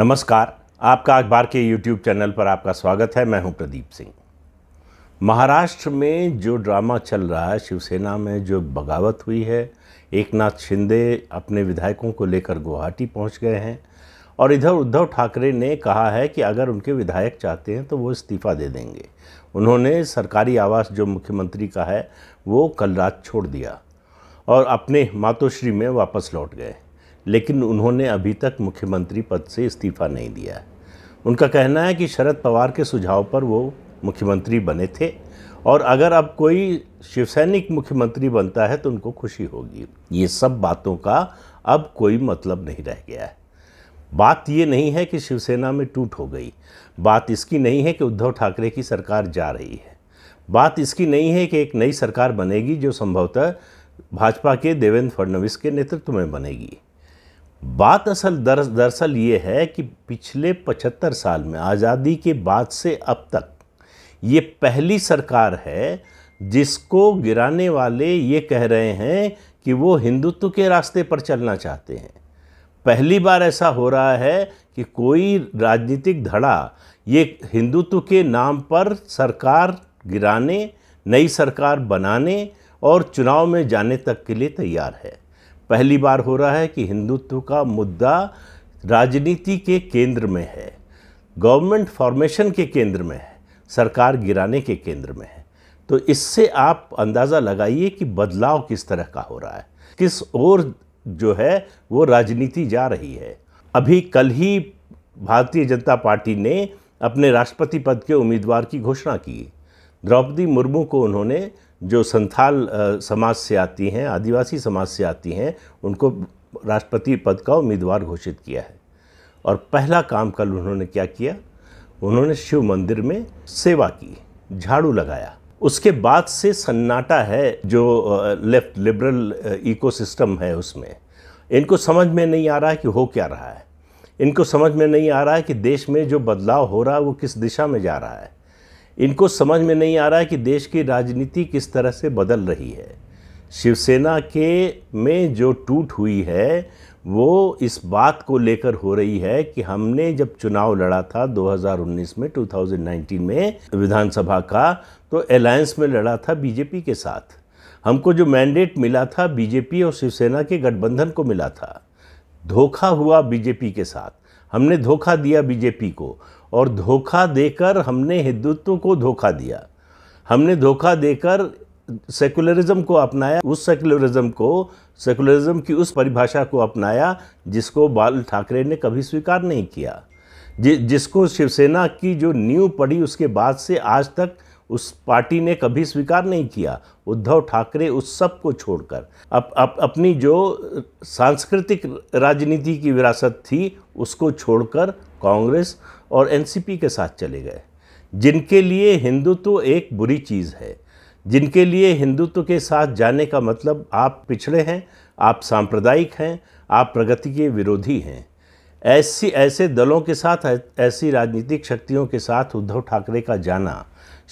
नमस्कार आपका अखबार के यूट्यूब चैनल पर आपका स्वागत है मैं हूं प्रदीप सिंह महाराष्ट्र में जो ड्रामा चल रहा है शिवसेना में जो बगावत हुई है एक नाथ शिंदे अपने विधायकों को लेकर गुवाहाटी पहुंच गए हैं और इधर उद्धव ठाकरे ने कहा है कि अगर उनके विधायक चाहते हैं तो वो इस्तीफ़ा दे देंगे उन्होंने सरकारी आवास जो मुख्यमंत्री का है वो कल रात छोड़ दिया और अपने मातोश्री में वापस लौट गए लेकिन उन्होंने अभी तक मुख्यमंत्री पद से इस्तीफ़ा नहीं दिया उनका कहना है कि शरद पवार के सुझाव पर वो मुख्यमंत्री बने थे और अगर अब कोई शिवसैनिक मुख्यमंत्री बनता है तो उनको खुशी होगी ये सब बातों का अब कोई मतलब नहीं रह गया है बात ये नहीं है कि शिवसेना में टूट हो गई बात इसकी नहीं है कि उद्धव ठाकरे की सरकार जा रही है बात इसकी नहीं है कि एक नई सरकार बनेगी जो संभवतः भाजपा के देवेंद्र फडणवीस के नेतृत्व में बनेगी बात असल दरअसल ये है कि पिछले 75 साल में आज़ादी के बाद से अब तक ये पहली सरकार है जिसको गिराने वाले ये कह रहे हैं कि वो हिंदुत्व के रास्ते पर चलना चाहते हैं पहली बार ऐसा हो रहा है कि कोई राजनीतिक धड़ा ये हिंदुत्व के नाम पर सरकार गिराने नई सरकार बनाने और चुनाव में जाने तक के लिए तैयार है पहली बार हो रहा है कि हिंदुत्व का मुद्दा राजनीति के केंद्र में है गवर्नमेंट फॉर्मेशन के केंद्र में है सरकार गिराने के केंद्र में है तो इससे आप अंदाज़ा लगाइए कि बदलाव किस तरह का हो रहा है किस ओर जो है वो राजनीति जा रही है अभी कल ही भारतीय जनता पार्टी ने अपने राष्ट्रपति पद के उम्मीदवार की घोषणा की द्रौपदी मुर्मू को उन्होंने जो संथाल समाज से आती हैं आदिवासी समाज से आती हैं उनको राष्ट्रपति पद का उम्मीदवार घोषित किया है और पहला काम कल उन्होंने क्या किया उन्होंने शिव मंदिर में सेवा की झाड़ू लगाया उसके बाद से सन्नाटा है जो लेफ्ट लिबरल इकोसिस्टम है उसमें इनको समझ में नहीं आ रहा है कि हो क्या रहा है इनको समझ में नहीं आ रहा है कि देश में जो बदलाव हो रहा है वो किस दिशा में जा रहा है इनको समझ में नहीं आ रहा है कि देश की राजनीति किस तरह से बदल रही है शिवसेना के में जो टूट हुई है वो इस बात को लेकर हो रही है कि हमने जब चुनाव लड़ा था 2019 में 2019 में विधानसभा का तो अलायंस में लड़ा था बीजेपी के साथ हमको जो मैंडेट मिला था बीजेपी और शिवसेना के गठबंधन को मिला था धोखा हुआ बीजेपी के साथ हमने धोखा दिया बीजेपी को और धोखा देकर हमने हिंदुत्व को धोखा दिया हमने धोखा देकर सेकुलरिज्म को अपनाया उस सेकुलरिज्म को सेकुलरिज्म की उस परिभाषा को अपनाया जिसको बाल ठाकरे ने कभी स्वीकार नहीं किया जि, जिसको शिवसेना की जो न्यू पड़ी उसके बाद से आज तक उस पार्टी ने कभी स्वीकार नहीं किया उद्धव ठाकरे उस सब को छोड़कर अप, अप, अपनी जो सांस्कृतिक राजनीति की विरासत थी उसको छोड़कर कांग्रेस और एनसीपी के साथ चले गए जिनके लिए हिंदुत्व एक बुरी चीज़ है जिनके लिए हिंदुत्व के साथ जाने का मतलब आप पिछड़े हैं आप सांप्रदायिक हैं आप प्रगति के विरोधी हैं ऐसी ऐसे दलों के साथ ऐसी राजनीतिक शक्तियों के साथ उद्धव ठाकरे का जाना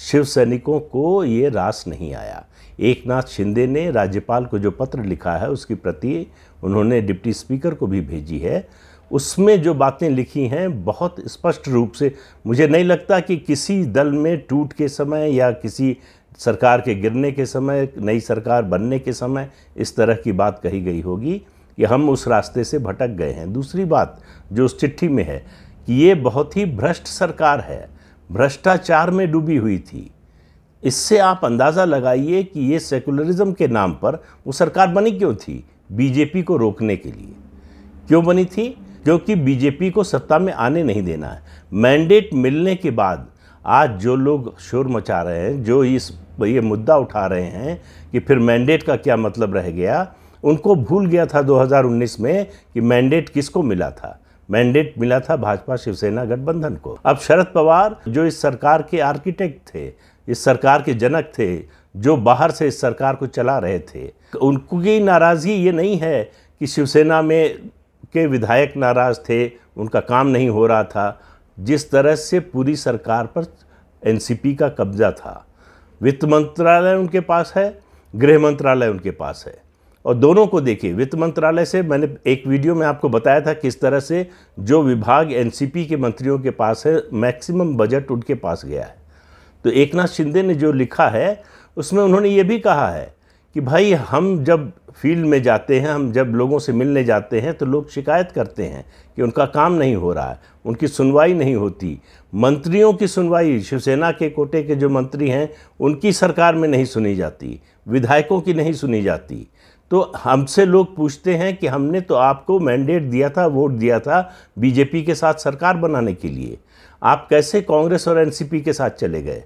शिव सैनिकों को ये रास नहीं आया एक नाथ शिंदे ने राज्यपाल को जो पत्र लिखा है उसकी प्रति उन्होंने डिप्टी स्पीकर को भी भेजी है उसमें जो बातें लिखी हैं बहुत स्पष्ट रूप से मुझे नहीं लगता कि किसी दल में टूट के समय या किसी सरकार के गिरने के समय नई सरकार बनने के समय इस तरह की बात कही गई होगी कि हम उस रास्ते से भटक गए हैं दूसरी बात जो उस चिट्ठी में है कि ये बहुत ही भ्रष्ट सरकार है भ्रष्टाचार में डूबी हुई थी इससे आप अंदाज़ा लगाइए कि ये सेकुलरिज्म के नाम पर वो सरकार बनी क्यों थी बीजेपी को रोकने के लिए क्यों बनी थी क्योंकि बीजेपी को सत्ता में आने नहीं देना है मैंडेट मिलने के बाद आज जो लोग शोर मचा रहे हैं जो इस ये मुद्दा उठा रहे हैं कि फिर मैंडेट का क्या मतलब रह गया उनको भूल गया था 2019 में कि मैंडेट किसको मिला था मैंडेट मिला था भाजपा शिवसेना गठबंधन को अब शरद पवार जो इस सरकार के आर्किटेक्ट थे इस सरकार के जनक थे जो बाहर से इस सरकार को चला रहे थे उनकी नाराज़गी ये नहीं है कि शिवसेना में के विधायक नाराज़ थे उनका काम नहीं हो रहा था जिस तरह से पूरी सरकार पर एनसीपी का कब्जा था वित्त मंत्रालय उनके पास है गृह मंत्रालय उनके पास है और दोनों को देखिए वित्त मंत्रालय से मैंने एक वीडियो में आपको बताया था किस तरह से जो विभाग एनसीपी के मंत्रियों के पास है मैक्सिमम बजट उनके पास गया है तो एक नाथ शिंदे ने जो लिखा है उसमें उन्होंने ये भी कहा है कि भाई हम जब फील्ड में जाते हैं हम जब लोगों से मिलने जाते हैं तो लोग शिकायत करते हैं कि उनका काम नहीं हो रहा है उनकी सुनवाई नहीं होती मंत्रियों की सुनवाई शिवसेना के कोटे के जो मंत्री हैं उनकी सरकार में नहीं सुनी जाती विधायकों की नहीं सुनी जाती तो हमसे लोग पूछते हैं कि हमने तो आपको मैंडेट दिया था वोट दिया था बीजेपी के साथ सरकार बनाने के लिए आप कैसे कांग्रेस और एनसीपी के साथ चले गए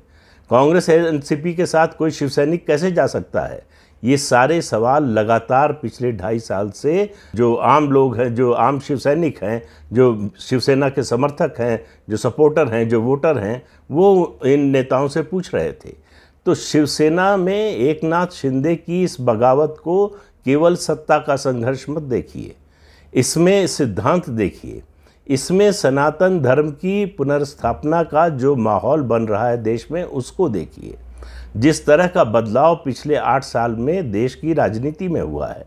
कांग्रेस एनसीपी के साथ कोई शिवसैनिक कैसे जा सकता है ये सारे सवाल लगातार पिछले ढाई साल से जो आम लोग हैं जो आम शिव सैनिक हैं जो शिवसेना के समर्थक हैं जो सपोर्टर हैं जो वोटर हैं वो इन नेताओं से पूछ रहे थे तो शिवसेना में एक नाथ शिंदे की इस बगावत को केवल सत्ता का संघर्ष मत देखिए इसमें सिद्धांत देखिए इसमें सनातन धर्म की पुनर्स्थापना का जो माहौल बन रहा है देश में उसको देखिए जिस तरह का बदलाव पिछले आठ साल में देश की राजनीति में हुआ है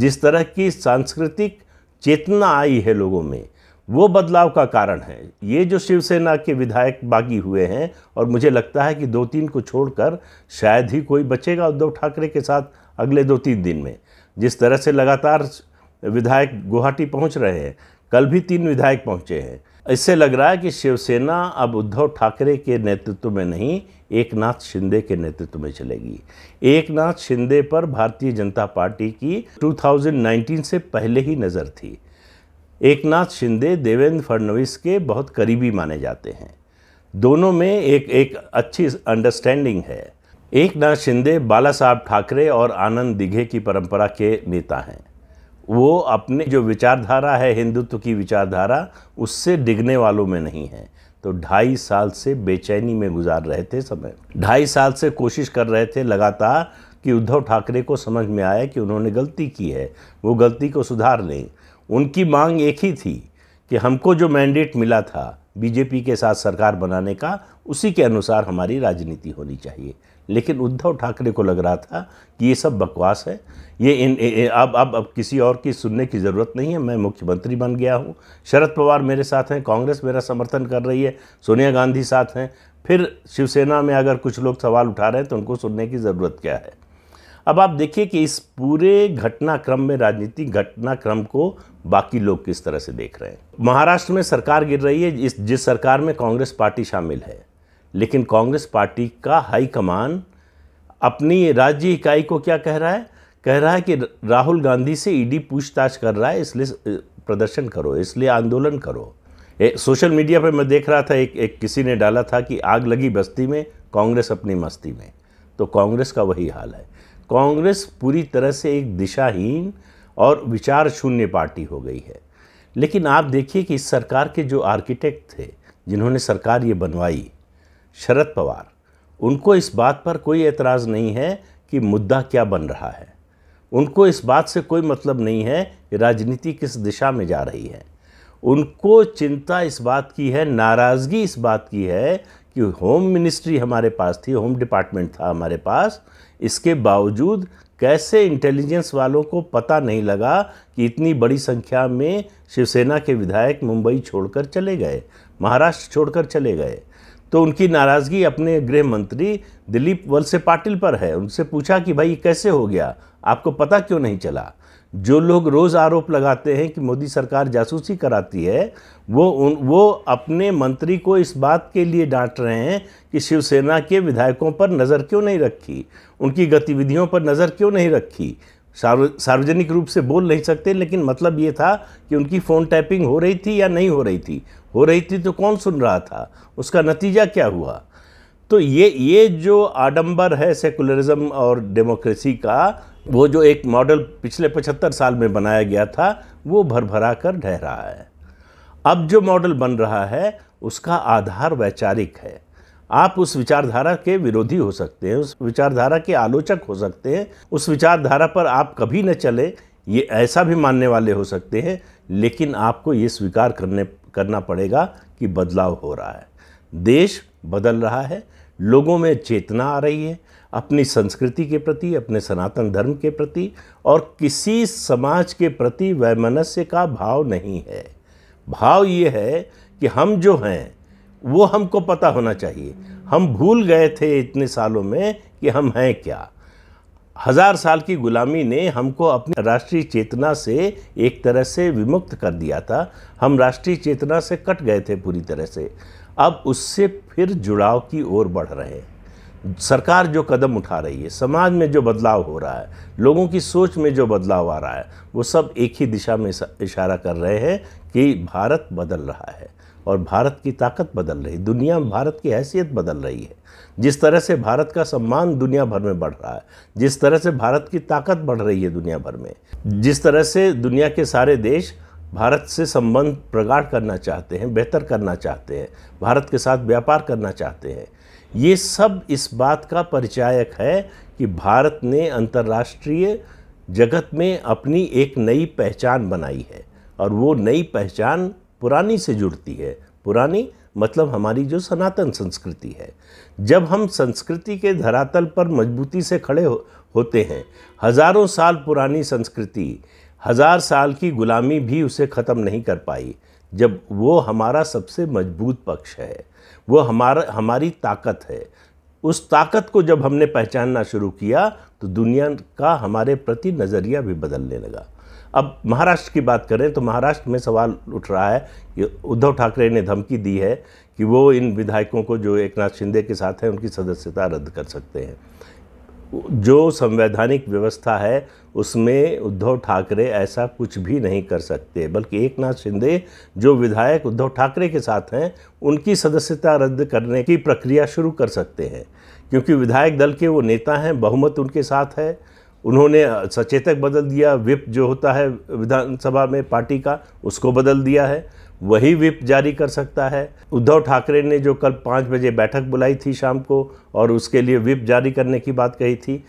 जिस तरह की सांस्कृतिक चेतना आई है लोगों में वो बदलाव का कारण है ये जो शिवसेना के विधायक बागी हुए हैं और मुझे लगता है कि दो तीन को छोड़कर शायद ही कोई बचेगा उद्धव ठाकरे के साथ अगले दो तीन दिन में जिस तरह से लगातार विधायक गुवाहाटी पहुंच रहे हैं कल भी तीन विधायक पहुंचे हैं इससे लग रहा है कि शिवसेना अब उद्धव ठाकरे के नेतृत्व में नहीं एकनाथ शिंदे के नेतृत्व में चलेगी एकनाथ शिंदे पर भारतीय जनता पार्टी की 2019 से पहले ही नज़र थी एकनाथ शिंदे देवेंद्र फडणवीस के बहुत करीबी माने जाते हैं दोनों में एक एक अच्छी अंडरस्टैंडिंग है एक नाथ शिंदे बाला साहब ठाकरे और आनंद दिघे की परंपरा के नेता हैं वो अपने जो विचारधारा है हिंदुत्व की विचारधारा उससे डिगने वालों में नहीं है तो ढाई साल से बेचैनी में गुजार रहे थे समय ढाई साल से कोशिश कर रहे थे लगातार कि उद्धव ठाकरे को समझ में आया कि उन्होंने गलती की है वो गलती को सुधार लें उनकी मांग एक ही थी कि हमको जो मैंडेट मिला था बीजेपी के साथ सरकार बनाने का उसी के अनुसार हमारी राजनीति होनी चाहिए लेकिन उद्धव ठाकरे को लग रहा था कि ये सब बकवास है ये इन ए, अब अब अब किसी और की सुनने की ज़रूरत नहीं है मैं मुख्यमंत्री बन गया हूँ शरद पवार मेरे साथ हैं कांग्रेस मेरा समर्थन कर रही है सोनिया गांधी साथ हैं फिर शिवसेना में अगर कुछ लोग सवाल उठा रहे हैं तो उनको सुनने की ज़रूरत क्या है अब आप देखिए कि इस पूरे घटनाक्रम में राजनीतिक घटनाक्रम को बाकी लोग किस तरह से देख रहे हैं महाराष्ट्र में सरकार गिर रही है इस जिस सरकार में कांग्रेस पार्टी शामिल है लेकिन कांग्रेस पार्टी का हाईकमान अपनी राज्य इकाई को क्या कह रहा है कह रहा है कि राहुल गांधी से ईडी पूछताछ कर रहा है इसलिए प्रदर्शन करो इसलिए आंदोलन करो ए, सोशल मीडिया पर मैं देख रहा था एक एक किसी ने डाला था कि आग लगी बस्ती में कांग्रेस अपनी मस्ती में तो कांग्रेस का वही हाल है कांग्रेस पूरी तरह से एक दिशाहीन और विचार शून्य पार्टी हो गई है लेकिन आप देखिए कि इस सरकार के जो आर्किटेक्ट थे जिन्होंने सरकार ये बनवाई शरद पवार उनको इस बात पर कोई एतराज़ नहीं है कि मुद्दा क्या बन रहा है उनको इस बात से कोई मतलब नहीं है कि राजनीति किस दिशा में जा रही है उनको चिंता इस बात की है नाराज़गी इस बात की है कि होम मिनिस्ट्री हमारे पास थी होम डिपार्टमेंट था हमारे पास इसके बावजूद कैसे इंटेलिजेंस वालों को पता नहीं लगा कि इतनी बड़ी संख्या में शिवसेना के विधायक मुंबई छोड़कर चले गए महाराष्ट्र छोड़कर चले गए तो उनकी नाराज़गी अपने गृह मंत्री दिलीप वलसे पाटिल पर है उनसे पूछा कि भाई कैसे हो गया आपको पता क्यों नहीं चला जो लोग रोज़ आरोप लगाते हैं कि मोदी सरकार जासूसी कराती है वो उन वो अपने मंत्री को इस बात के लिए डांट रहे हैं कि शिवसेना के विधायकों पर नज़र क्यों नहीं रखी उनकी गतिविधियों पर नज़र क्यों नहीं रखी सार्व सार्वजनिक रूप से बोल नहीं सकते लेकिन मतलब ये था कि उनकी फ़ोन टैपिंग हो रही थी या नहीं हो रही थी हो रही थी तो कौन सुन रहा था उसका नतीजा क्या हुआ तो ये ये जो आडंबर है सेकुलरिज्म और डेमोक्रेसी का वो जो एक मॉडल पिछले पचहत्तर साल में बनाया गया था वो भर भरा कर ढह रहा है अब जो मॉडल बन रहा है उसका आधार वैचारिक है आप उस विचारधारा के विरोधी हो सकते हैं उस विचारधारा के आलोचक हो सकते हैं उस विचारधारा पर आप कभी न चले ये ऐसा भी मानने वाले हो सकते हैं लेकिन आपको ये स्वीकार करने करना पड़ेगा कि बदलाव हो रहा है देश बदल रहा है लोगों में चेतना आ रही है अपनी संस्कृति के प्रति अपने सनातन धर्म के प्रति और किसी समाज के प्रति वैमनस्य का भाव नहीं है भाव ये है कि हम जो हैं वो हमको पता होना चाहिए हम भूल गए थे इतने सालों में कि हम हैं क्या हज़ार साल की गुलामी ने हमको अपनी राष्ट्रीय चेतना से एक तरह से विमुक्त कर दिया था हम राष्ट्रीय चेतना से कट गए थे पूरी तरह से अब उससे फिर जुड़ाव की ओर बढ़ रहे हैं सरकार जो कदम उठा रही है समाज में जो बदलाव हो रहा है लोगों की सोच में जो बदलाव आ रहा है वो सब एक ही दिशा में इशारा कर रहे हैं कि भारत बदल रहा है और भारत की ताकत बदल रही दुनिया में भारत की हैसियत बदल रही है जिस तरह से भारत का सम्मान दुनिया भर में बढ़ रहा है जिस तरह से भारत की ताकत बढ़ रही है दुनिया भर में जिस तरह से दुनिया के सारे देश भारत से संबंध प्रगाढ़ करना चाहते हैं बेहतर करना चाहते हैं भारत के साथ व्यापार करना चाहते हैं ये सब इस बात का परिचायक है कि भारत ने अंतर्राष्ट्रीय जगत में अपनी एक नई पहचान बनाई है और वो नई पहचान पुरानी से जुड़ती है पुरानी मतलब हमारी जो सनातन संस्कृति है जब हम संस्कृति के धरातल पर मजबूती से खड़े हो, होते हैं हज़ारों साल पुरानी संस्कृति हज़ार साल की गुलामी भी उसे ख़त्म नहीं कर पाई जब वो हमारा सबसे मजबूत पक्ष है वो हमारा हमारी ताकत है उस ताकत को जब हमने पहचानना शुरू किया तो दुनिया का हमारे प्रति नज़रिया भी बदलने लगा अब महाराष्ट्र की बात करें तो महाराष्ट्र में सवाल उठ रहा है कि उद्धव ठाकरे ने धमकी दी है कि वो इन विधायकों को जो एक नाथ शिंदे के साथ हैं उनकी सदस्यता रद्द कर सकते हैं जो संवैधानिक व्यवस्था है उसमें उद्धव ठाकरे ऐसा कुछ भी नहीं कर सकते बल्कि एक नाथ शिंदे जो विधायक उद्धव ठाकरे के साथ हैं उनकी सदस्यता रद्द करने की प्रक्रिया शुरू कर सकते हैं क्योंकि विधायक दल के वो नेता हैं बहुमत उनके साथ है उन्होंने सचेतक बदल दिया विप जो होता है विधानसभा में पार्टी का उसको बदल दिया है वही विप जारी कर सकता है उद्धव ठाकरे ने जो कल पाँच बजे बैठक बुलाई थी शाम को और उसके लिए विप जारी करने की बात कही थी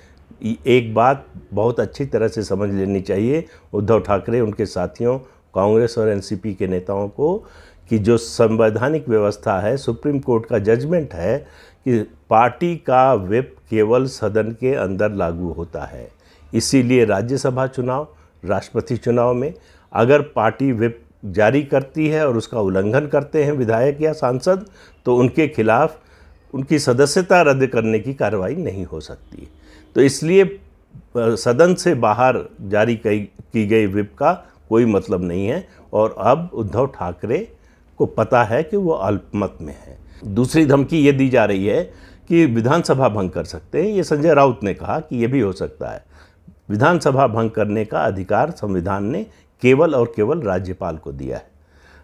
एक बात बहुत अच्छी तरह से समझ लेनी चाहिए उद्धव ठाकरे उनके साथियों कांग्रेस और एनसीपी के नेताओं को कि जो संवैधानिक व्यवस्था है सुप्रीम कोर्ट का जजमेंट है कि पार्टी का विप केवल सदन के अंदर लागू होता है इसीलिए राज्यसभा चुनाव राष्ट्रपति चुनाव में अगर पार्टी विप जारी करती है और उसका उल्लंघन करते हैं विधायक या सांसद तो उनके खिलाफ उनकी सदस्यता रद्द करने की कार्रवाई नहीं हो सकती तो इसलिए सदन से बाहर जारी की गई विप का कोई मतलब नहीं है और अब उद्धव ठाकरे को पता है कि वो अल्पमत में है दूसरी धमकी ये दी जा रही है कि विधानसभा भंग कर सकते हैं ये संजय राउत ने कहा कि ये भी हो सकता है विधानसभा भंग करने का अधिकार संविधान ने केवल और केवल राज्यपाल को दिया है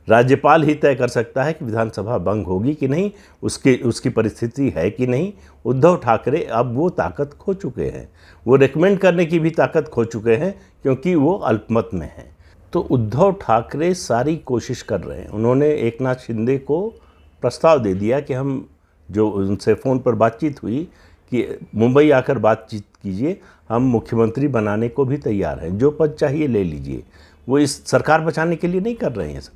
राज्यपाल ही तय कर सकता है कि विधानसभा भंग होगी कि नहीं उसके उसकी परिस्थिति है कि नहीं उद्धव ठाकरे अब वो ताकत खो चुके हैं वो रिकमेंड करने की भी ताकत खो चुके हैं क्योंकि वो अल्पमत में हैं तो उद्धव ठाकरे सारी कोशिश कर रहे हैं उन्होंने एक नाथ शिंदे को प्रस्ताव दे दिया कि हम जो उनसे फ़ोन पर बातचीत हुई कि मुंबई आकर बातचीत कीजिए हम मुख्यमंत्री बनाने को भी तैयार हैं जो पद चाहिए ले लीजिए वो इस सरकार बचाने के लिए नहीं कर रहे हैं सब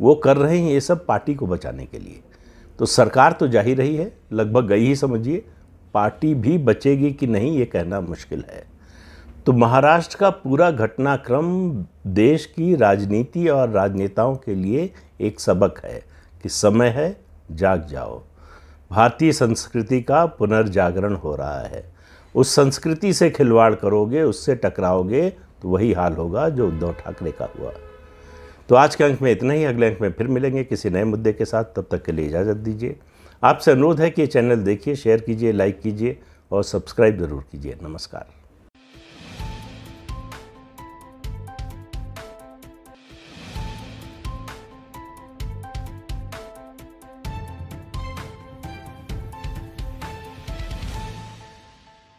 वो कर रहे हैं ये सब पार्टी को बचाने के लिए तो सरकार तो जा ही रही है लगभग गई ही समझिए पार्टी भी बचेगी कि नहीं ये कहना मुश्किल है तो महाराष्ट्र का पूरा घटनाक्रम देश की राजनीति और राजनेताओं के लिए एक सबक है कि समय है जाग जाओ भारतीय संस्कृति का पुनर्जागरण हो रहा है उस संस्कृति से खिलवाड़ करोगे उससे टकराओगे तो वही हाल होगा जो उद्धव ठाकरे का हुआ तो आज के अंक में इतना ही अगले अंक में फिर मिलेंगे किसी नए मुद्दे के साथ तब तक के लिए इजाज़त दीजिए आपसे अनुरोध है कि ये चैनल देखिए शेयर कीजिए लाइक कीजिए और सब्सक्राइब ज़रूर कीजिए नमस्कार